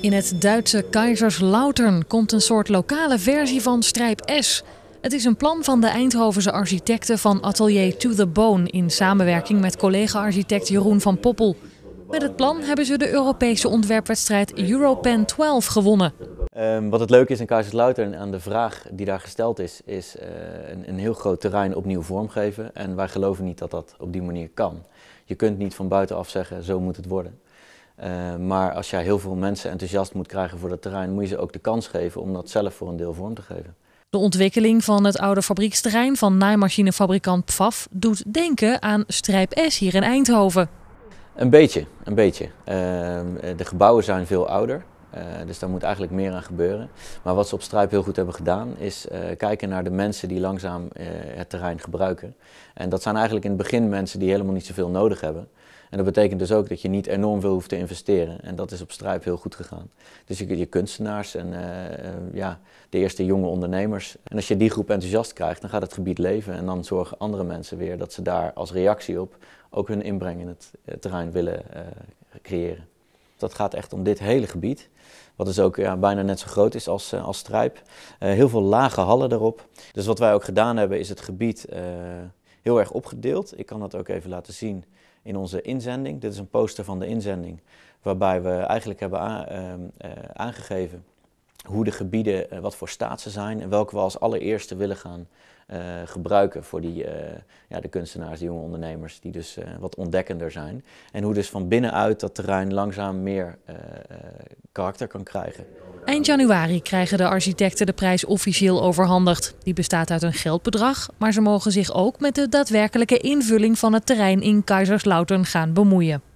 In het Duitse Kaiserslautern komt een soort lokale versie van Strijp S. Het is een plan van de Eindhovense architecten van Atelier To The Bone in samenwerking met collega-architect Jeroen van Poppel. Met het plan hebben ze de Europese ontwerpwedstrijd Europen 12 gewonnen. Ehm, wat het leuke is in Kaiserslautern aan de vraag die daar gesteld is, is eh, een, een, heel groot terrein opnieuw vormgeven. En wij geloven niet dat dat op die manier kan. Je kunt niet van buitenaf zeggen, zo moet het worden. Eh, maar als jij heel veel mensen enthousiast moet krijgen voor dat terrein, moet je ze ook de kans geven om dat zelf voor een deel vorm te geven. De ontwikkeling van het oude fabrieksterrein van naaimachinefabrikant Pfaff doet denken aan Strijp S hier in Eindhoven. Een beetje, een beetje. Eh, de gebouwen zijn veel ouder. Eh, dus daar moet eigenlijk meer aan gebeuren. Maar wat ze op Strijp heel goed hebben gedaan, is eh, kijken naar de mensen die langzaam eh, het terrein gebruiken. En dat zijn eigenlijk in het begin mensen die helemaal niet zoveel nodig hebben. En dat betekent dus ook dat je niet enorm veel hoeft te investeren. En dat is op Strijp heel goed gegaan. Dus je, je kunstenaars en ja, de eerste jonge ondernemers. En als je die groep enthousiast krijgt, dan gaat het gebied leven. En dan zorgen andere mensen weer dat ze daar als reactie op ook hun inbreng in het terrein willen creëren. Dat gaat echt om dit hele gebied. Wat dus ook ja, bijna net zo groot is als, eh, als Strijp. Eh, heel veel lage hallen erop. Dus wat wij ook gedaan hebben is het gebied eh, heel erg opgedeeld. Ik kan dat ook even laten zien in onze inzending. Dit is een poster van de inzending waarbij we eigenlijk hebben ehm, aangegeven hoe de gebieden, eh, wat voor staat ze zijn en welke we als allereerste willen gaan eh, gebruiken voor die, eh, ja, de kunstenaars, de jonge ondernemers, die dus wat ontdekkender zijn. En hoe dus van binnenuit dat terrein langzaam meer karakter kan krijgen. Eind januari krijgen de architecten de prijs officieel overhandigd. Die bestaat uit een geldbedrag, maar ze mogen zich ook met de daadwerkelijke invulling van het terrein in Kaiserslautern gaan bemoeien.